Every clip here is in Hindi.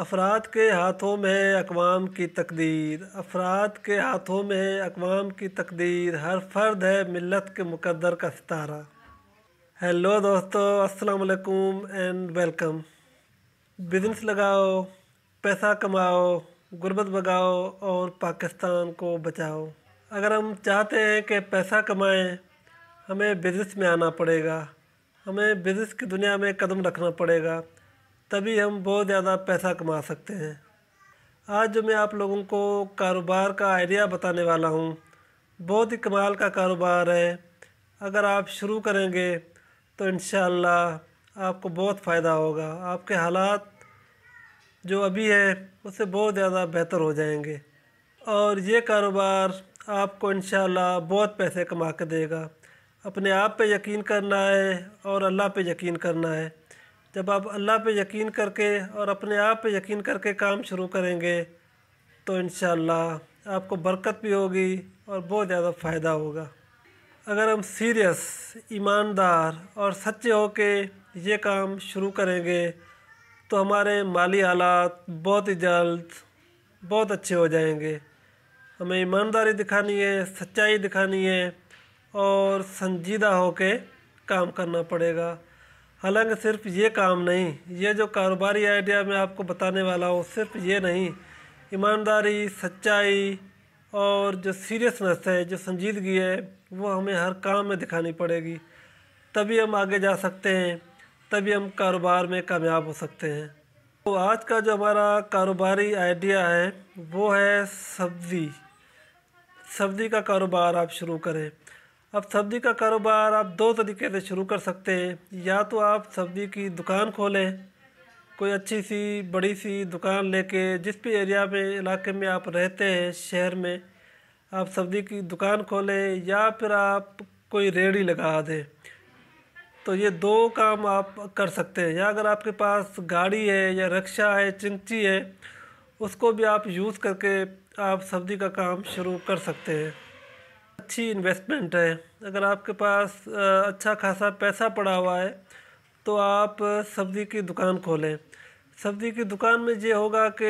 अफराद के हाथों में अकवाम की तकदीर अफराद के हाथों में अकवाम की तकदीर हर फर्द है मिलत के मुकद्दर का सितारा हेलो दोस्तों अस्सलाम वालेकुम एंड वेलकम बिजनेस लगाओ पैसा कमाओ गुर्बत बगाओ और पाकिस्तान को बचाओ अगर हम चाहते हैं कि पैसा कमाएं हमें बिज़नेस में आना पड़ेगा हमें बिज़नेस की दुनिया में कदम रखना पड़ेगा तभी हम बहुत ज़्यादा पैसा कमा सकते हैं आज जो मैं आप लोगों को कारोबार का आइडिया बताने वाला हूँ बहुत ही कमाल का कारोबार है अगर आप शुरू करेंगे तो इन आपको बहुत फ़ायदा होगा आपके हालात जो अभी है उससे बहुत ज़्यादा बेहतर हो जाएंगे और ये कारोबार आपको इन बहुत पैसे कमा के देगा अपने आप पे यकीन करना है और अल्लाह पे यकीन करना है जब आप अल्लाह पे यकीन करके और अपने आप पे यकीन करके काम शुरू करेंगे तो इन आपको बरकत भी होगी और बहुत ज़्यादा फ़ायदा होगा अगर हम सीरियस ईमानदार और सच्चे होके ये काम शुरू करेंगे तो हमारे माली हालात बहुत ही जल्द बहुत अच्छे हो जाएंगे हमें ईमानदारी दिखानी है सच्चाई दिखानी है और संजीदा होके काम करना पड़ेगा हालांकि सिर्फ ये काम नहीं ये जो कारोबारी आइडिया मैं आपको बताने वाला हूँ सिर्फ ये नहीं ईमानदारी सच्चाई और जो सीरियसनेस है जो संजीदगी है वो हमें हर काम में दिखानी पड़ेगी तभी हम आगे जा सकते हैं तभी हम कारोबार में कामयाब हो सकते हैं तो आज का जो हमारा कारोबारी आइडिया है वो है सब्ज़ी सब्ज़ी का कारोबार आप शुरू करें अब सब्ज़ी का कारोबार आप दो तरीके से शुरू कर सकते हैं या तो आप सब्ज़ी की दुकान खोलें कोई अच्छी सी बड़ी सी दुकान लेके जिस भी एरिया में इलाके में आप रहते हैं शहर में आप सब्ज़ी की दुकान खोलें या फिर आप कोई रेडी लगा दें तो ये दो काम आप कर सकते हैं या अगर आपके पास गाड़ी है या रिक्शा है चिंची है उसको भी आप यूज़ करके आप सब्ज़ी का काम शुरू कर सकते हैं अच्छी इन्वेस्टमेंट है अगर आपके पास अच्छा खासा पैसा पड़ा हुआ है तो आप सब्ज़ी की दुकान खोलें सब्ज़ी की दुकान में ये होगा कि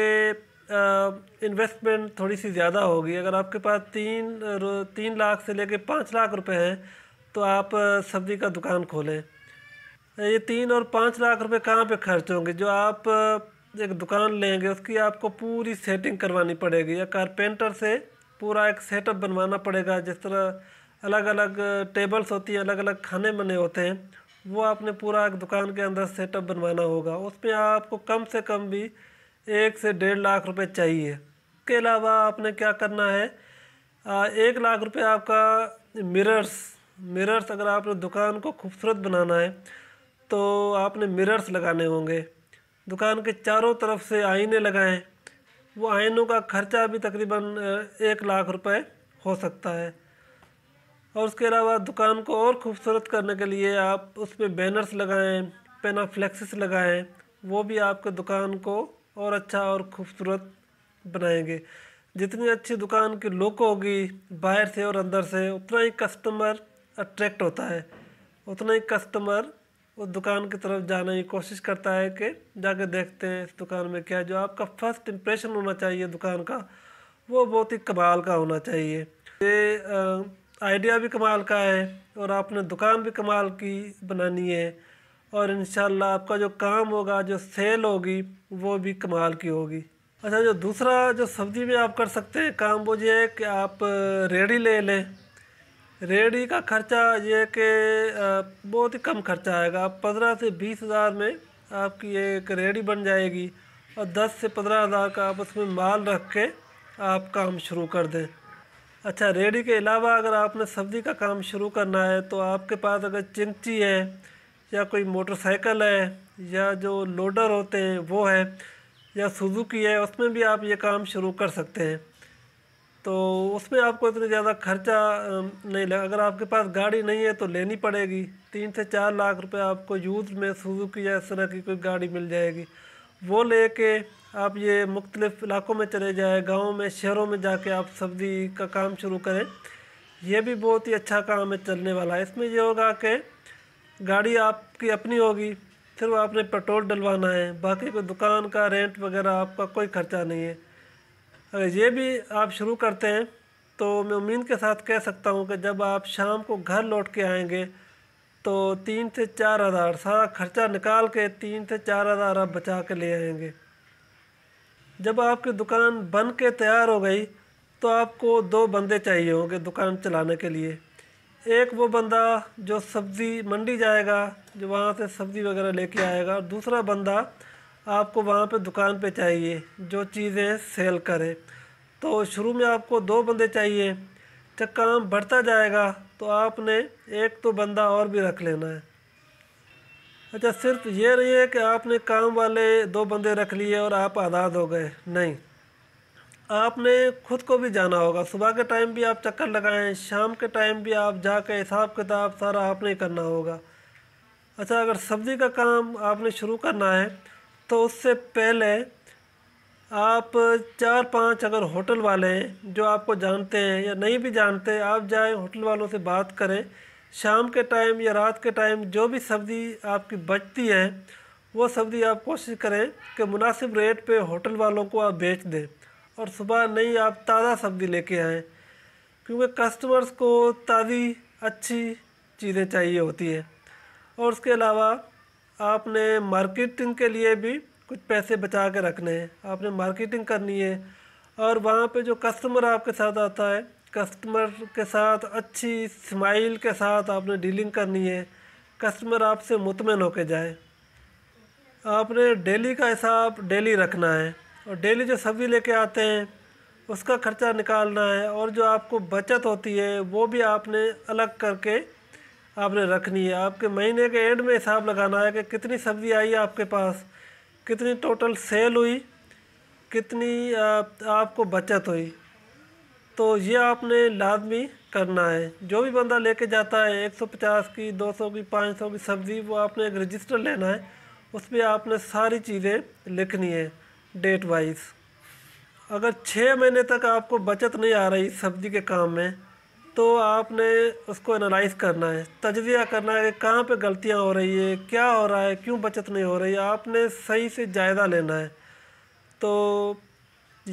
इन्वेस्टमेंट थोड़ी सी ज़्यादा होगी अगर आपके पास तीन तीन लाख से लेकर पाँच लाख रुपए हैं तो आप सब्ज़ी का दुकान खोलें ये तीन और पाँच लाख रुपए कहाँ पे खर्च होंगे जो आप एक दुकान लेंगे उसकी आपको पूरी सेटिंग करवानी पड़ेगी या कारपेंटर से पूरा एक सेटअप बनवाना पड़ेगा जिस तरह अलग अलग टेबल्स होती हैं अलग अलग खाने बने होते हैं वो आपने पूरा एक दुकान के अंदर सेटअप बनवाना होगा उसमें आपको कम से कम भी एक से डेढ़ लाख रुपए चाहिए उसके अलावा आपने क्या करना है आ, एक लाख रुपए आपका मिरर्स मिरर्स अगर आपने दुकान को खूबसूरत बनाना है तो आपने मिरर्स लगाने होंगे दुकान के चारों तरफ से आईने लगाएं वो आयनों का खर्चा भी तकरीबन एक लाख रुपए हो सकता है और उसके अलावा दुकान को और खूबसूरत करने के लिए आप उस पर बैनर्स लगाएँ पेनाफ्लेक्सिस लगाएँ वो भी आपके दुकान को और अच्छा और खूबसूरत बनाएंगे जितनी अच्छी दुकान की लुक होगी बाहर से और अंदर से उतना ही कस्टमर अट्रैक्ट होता है उतना ही कस्टमर उस दुकान की तरफ जाने की कोशिश करता है कि जाके देखते हैं इस दुकान में क्या जो आपका फर्स्ट इम्प्रेशन होना चाहिए दुकान का वो बहुत ही कमाल का होना चाहिए ये आइडिया भी कमाल का है और आपने दुकान भी कमाल की बनानी है और इन आपका जो काम होगा जो सेल होगी वो भी कमाल की होगी अच्छा जो दूसरा जो सब्ज़ी में आप कर सकते हैं काम वो ये है कि आप रेडी ले लें रेडी का खर्चा ये कि बहुत ही कम खर्चा आएगा पंद्रह से बीस हज़ार में आपकी एक रेडी बन जाएगी और दस से पंद्रह हज़ार का आप उसमें माल रख के आप काम शुरू कर दें अच्छा रेडी के अलावा अगर आपने सब्ज़ी का काम शुरू करना है तो आपके पास अगर चिंची है या कोई मोटरसाइकिल है या जो लोडर होते हैं वो है या सुजुकी है उसमें भी आप ये काम शुरू कर सकते हैं तो उसमें आपको इतना ज़्यादा खर्चा नहीं लगा अगर आपके पास गाड़ी नहीं है तो लेनी पड़ेगी तीन से चार लाख रुपए आपको यूज में सुजुकी या इस तरह की कोई गाड़ी मिल जाएगी वो लेके आप ये मुख्तलिफ़ इलाकों में चले जाए गाँव में शहरों में जाके आप सब्ज़ी का काम शुरू करें यह भी बहुत ही अच्छा काम है चलने वाला है इसमें यह होगा कि गाड़ी आपकी अपनी होगी सिर्फ आपने पेट्रोल डलवाना है बाकी कोई दुकान का रेंट वगैरह आपका कोई खर्चा नहीं है अगर ये भी आप शुरू करते हैं तो मैं उम्मीद के साथ कह सकता हूँ कि जब आप शाम को घर लौट के आएंगे तो तीन से चार हज़ार सारा खर्चा निकाल के तीन से चार हज़ार आप बचा के ले आएंगे जब आपकी दुकान बन के तैयार हो गई तो आपको दो बंदे चाहिए होंगे दुकान चलाने के लिए एक वो बंदा जो सब्ज़ी मंडी जाएगा जो वहाँ से सब्ज़ी वगैरह लेके आएगा और दूसरा बंदा आपको वहाँ पे दुकान पे चाहिए जो चीज़ें सेल करें तो शुरू में आपको दो बंदे चाहिए जब काम बढ़ता जाएगा तो आपने एक तो बंदा और भी रख लेना है अच्छा सिर्फ ये नहीं है कि आपने काम वाले दो बंदे रख लिए और आप आज़ाद हो गए नहीं आपने खुद को भी जाना होगा सुबह के टाइम भी आप चक्कर लगाएं शाम के टाइम भी आप जाके हिसाब किताब सारा आपने करना होगा अच्छा अगर सब्ज़ी का काम आपने शुरू करना है तो उससे पहले आप चार पांच अगर होटल वाले हैं जो आपको जानते हैं या नहीं भी जानते आप जाएं होटल वालों से बात करें शाम के टाइम या रात के टाइम जो भी सब्ज़ी आपकी बचती है वो सब्ज़ी आप कोशिश करें कि मुनासिब रेट पे होटल वालों को आप बेच दें और सुबह नहीं आप ताज़ा सब्ज़ी लेके आएँ क्योंकि कस्टमर्स को ताज़ी अच्छी चीज़ें चाहिए होती हैं और उसके अलावा आपने मार्केटिंग के लिए भी कुछ पैसे बचा के रखने हैं आपने मार्केटिंग करनी है और वहाँ पे जो कस्टमर आपके साथ आता है कस्टमर के साथ अच्छी स्माइल के साथ आपने डीलिंग करनी है कस्टमर आपसे मुतमिन होके जाए आपने डेली का हिसाब डेली रखना है और डेली जो सब्ज़ी लेके आते हैं उसका खर्चा निकालना है और जो आपको बचत होती है वो भी आपने अलग करके आपने रखनी है आपके महीने के एंड में हिसाब लगाना है कि कितनी सब्ज़ी आई आपके पास कितनी टोटल सेल हुई कितनी आप, आपको बचत हुई तो ये आपने लाजमी करना है जो भी बंदा लेके जाता है 150 की 200 की 500 की सब्ज़ी वो आपने एक रजिस्टर लेना है उस पर आपने सारी चीज़ें लिखनी है डेट वाइज अगर छः महीने तक आपको बचत नहीं आ रही सब्ज़ी के काम में तो आपने उसको एनालाइज करना है तजिया करना है कि कहाँ पर गलतियाँ हो रही है क्या हो रहा है क्यों बचत नहीं हो रही है आपने सही से जायज़ा लेना है तो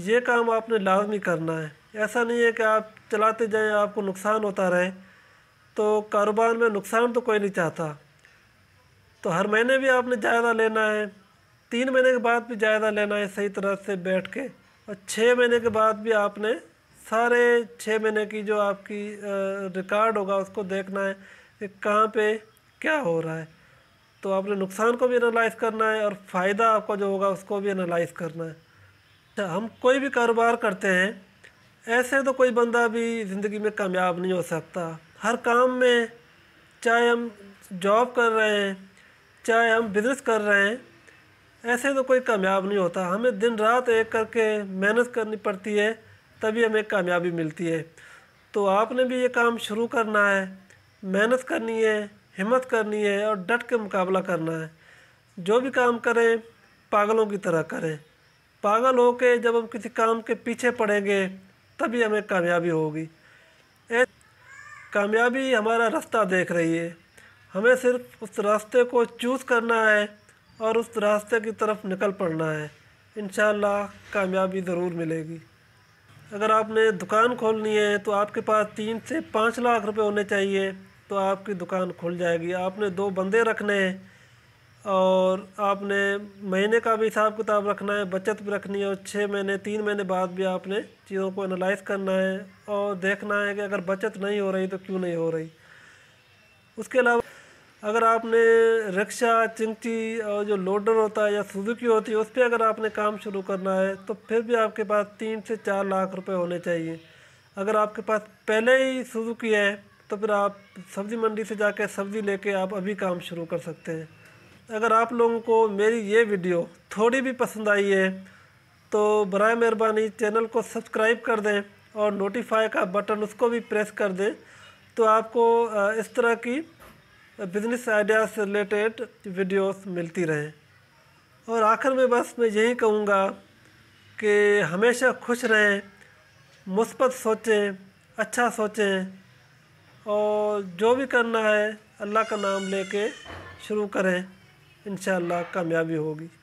ये काम आपने लाजमी करना है ऐसा नहीं है कि आप चलाते जाएं आपको नुकसान होता रहे तो कारोबार में नुकसान तो कोई नहीं चाहता तो हर महीने भी आपने जायज़ा लेना है तीन महीने के बाद भी जायज़ा लेना है सही तरह से बैठ के और छः महीने के बाद भी आपने सारे छः महीने की जो आपकी रिकॉर्ड होगा उसको देखना है कि कहाँ पे क्या हो रहा है तो आपने नुकसान को भी एनालाइज करना है और फ़ायदा आपका जो होगा उसको भी एनालाइज करना है तो हम कोई भी कारोबार करते हैं ऐसे तो कोई बंदा भी ज़िंदगी में कामयाब नहीं हो सकता हर काम में चाहे हम जॉब कर रहे हैं चाहे हम बिज़नेस कर रहे हैं ऐसे तो कोई कामयाब नहीं होता हमें दिन रात एक करके मेहनत करनी पड़ती है तभी हमें कामयाबी मिलती है तो आपने भी ये काम शुरू करना है मेहनत करनी है हिम्मत करनी है और डट के मुकाबला करना है जो भी काम करें पागलों की तरह करें पागल हो के जब हम किसी काम के पीछे पड़ेंगे तभी हमें कामयाबी होगी कामयाबी हमारा रास्ता देख रही है हमें सिर्फ उस रास्ते को चूज़ करना है और उस रास्ते की तरफ निकल पड़ना है इन कामयाबी ज़रूर मिलेगी अगर आपने दुकान खोलनी है तो आपके पास तीन से पाँच लाख रुपए होने चाहिए तो आपकी दुकान खुल जाएगी आपने दो बंदे रखने हैं और आपने महीने का भी हिसाब किताब रखना है बचत भी रखनी है और छः महीने तीन महीने बाद भी आपने चीज़ों को एनालाइज करना है और देखना है कि अगर बचत नहीं हो रही तो क्यों नहीं हो रही उसके अलावा अगर आपने रिक्शा चिंची और जो लोडर होता है या सुजुकी होती है उस पर अगर आपने काम शुरू करना है तो फिर भी आपके पास तीन से चार लाख रुपए होने चाहिए अगर आपके पास पहले ही सुजुकी है तो फिर आप सब्ज़ी मंडी से जाकर सब्ज़ी लेके आप अभी काम शुरू कर सकते हैं अगर आप लोगों को मेरी ये वीडियो थोड़ी भी पसंद आई है तो बर मेहरबानी चैनल को सब्सक्राइब कर दें और नोटिफाई का बटन उसको भी प्रेस कर दें तो आपको इस तरह की बिज़नेस आइडिया से रिलेटेड वीडियोस मिलती रहें और आखिर में बस मैं यही कहूँगा कि हमेशा खुश रहें मुस्बत सोचें अच्छा सोचें और जो भी करना है अल्लाह का नाम लेके शुरू करें इन कामयाबी होगी